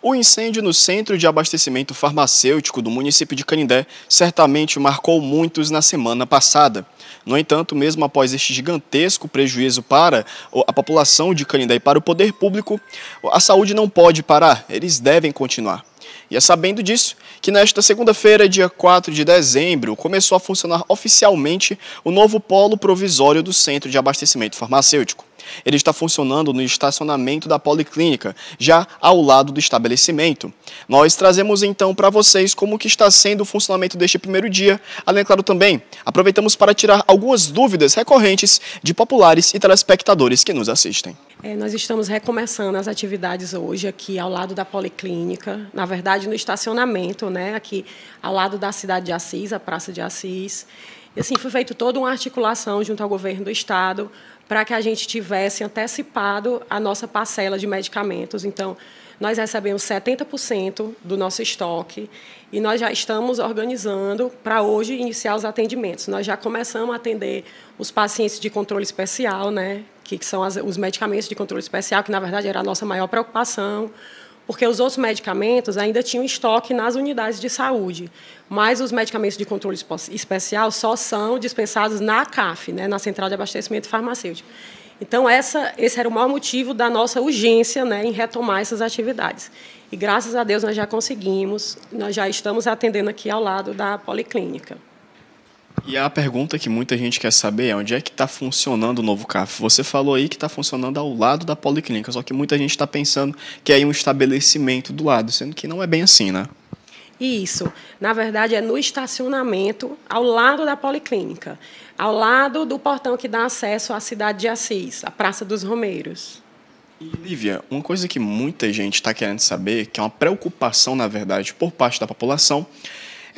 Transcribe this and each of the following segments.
O incêndio no centro de abastecimento farmacêutico do município de Canindé certamente marcou muitos na semana passada. No entanto, mesmo após este gigantesco prejuízo para a população de Canindé e para o poder público, a saúde não pode parar, eles devem continuar. E é sabendo disso que nesta segunda-feira, dia 4 de dezembro, começou a funcionar oficialmente o novo polo provisório do Centro de Abastecimento Farmacêutico. Ele está funcionando no estacionamento da Policlínica, já ao lado do estabelecimento. Nós trazemos então para vocês como que está sendo o funcionamento deste primeiro dia. Além, claro, também aproveitamos para tirar algumas dúvidas recorrentes de populares e telespectadores que nos assistem. É, nós estamos recomeçando as atividades hoje aqui ao lado da Policlínica, na verdade no estacionamento, né, aqui ao lado da cidade de Assis, a Praça de Assis. E, assim, foi feita toda uma articulação junto ao governo do Estado para que a gente tivesse antecipado a nossa parcela de medicamentos. Então, nós recebemos 70% do nosso estoque e nós já estamos organizando para hoje iniciar os atendimentos. Nós já começamos a atender os pacientes de controle especial, né, que são as, os medicamentos de controle especial, que na verdade era a nossa maior preocupação, porque os outros medicamentos ainda tinham estoque nas unidades de saúde, mas os medicamentos de controle especial só são dispensados na CAF, né, na Central de Abastecimento Farmacêutico. Então, essa, esse era o maior motivo da nossa urgência né, em retomar essas atividades. E, graças a Deus, nós já conseguimos, nós já estamos atendendo aqui ao lado da Policlínica. E a pergunta que muita gente quer saber é onde é que está funcionando o novo CAF? Você falou aí que está funcionando ao lado da policlínica, só que muita gente está pensando que é aí um estabelecimento do lado, sendo que não é bem assim, né? Isso. Na verdade, é no estacionamento, ao lado da Policlínica, ao lado do portão que dá acesso à cidade de Assis, a Praça dos Romeiros. E, Lívia, uma coisa que muita gente está querendo saber, que é uma preocupação, na verdade, por parte da população,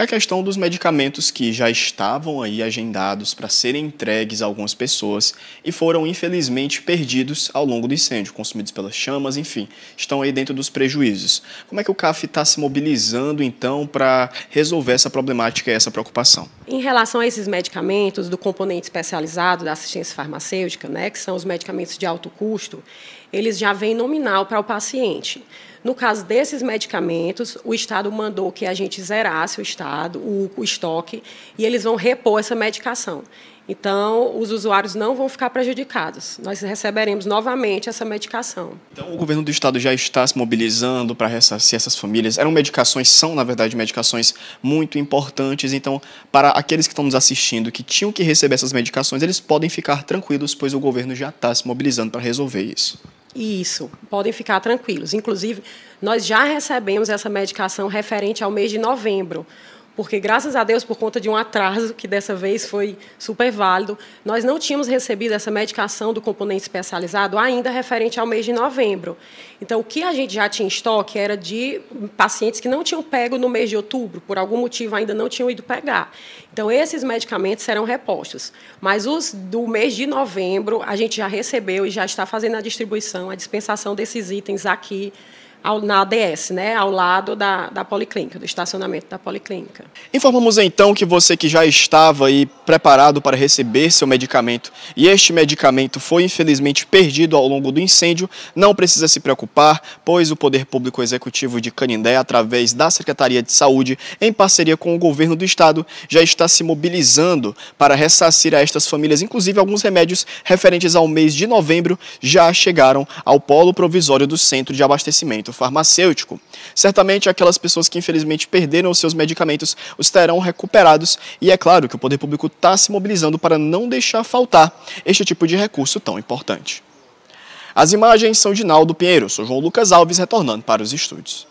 é a questão dos medicamentos que já estavam aí agendados para serem entregues a algumas pessoas e foram infelizmente perdidos ao longo do incêndio, consumidos pelas chamas, enfim, estão aí dentro dos prejuízos. Como é que o CAF está se mobilizando então para resolver essa problemática e essa preocupação? Em relação a esses medicamentos do componente especializado da assistência farmacêutica, né, que são os medicamentos de alto custo, eles já vêm nominal para o paciente. No caso desses medicamentos, o Estado mandou que a gente zerasse o estado, o, o estoque, e eles vão repor essa medicação. Então, os usuários não vão ficar prejudicados. Nós receberemos novamente essa medicação. Então, o governo do estado já está se mobilizando para ressarcir essas famílias. Eram medicações, são, na verdade, medicações muito importantes. Então, para aqueles que estão nos assistindo que tinham que receber essas medicações, eles podem ficar tranquilos, pois o governo já está se mobilizando para resolver isso. Isso, podem ficar tranquilos. Inclusive, nós já recebemos essa medicação referente ao mês de novembro porque graças a Deus, por conta de um atraso, que dessa vez foi super válido, nós não tínhamos recebido essa medicação do componente especializado ainda referente ao mês de novembro. Então, o que a gente já tinha em estoque era de pacientes que não tinham pego no mês de outubro, por algum motivo ainda não tinham ido pegar. Então, esses medicamentos serão repostos. Mas os do mês de novembro, a gente já recebeu e já está fazendo a distribuição, a dispensação desses itens aqui ao, na ADS, né, ao lado da, da policlínica, do estacionamento da policlínica. Informamos então que você que já estava aí preparado para receber seu medicamento e este medicamento foi infelizmente perdido ao longo do incêndio, não precisa se preocupar, pois o Poder Público Executivo de Canindé, através da Secretaria de Saúde, em parceria com o governo do estado, já está se mobilizando para ressarcir a estas famílias, inclusive alguns remédios referentes ao mês de novembro já chegaram ao polo provisório do centro de abastecimento tratamento farmacêutico. Certamente, aquelas pessoas que infelizmente perderam os seus medicamentos os terão recuperados, e é claro que o poder público está se mobilizando para não deixar faltar este tipo de recurso tão importante. As imagens são de Naldo Pinheiro, sou João Lucas Alves, retornando para os estúdios.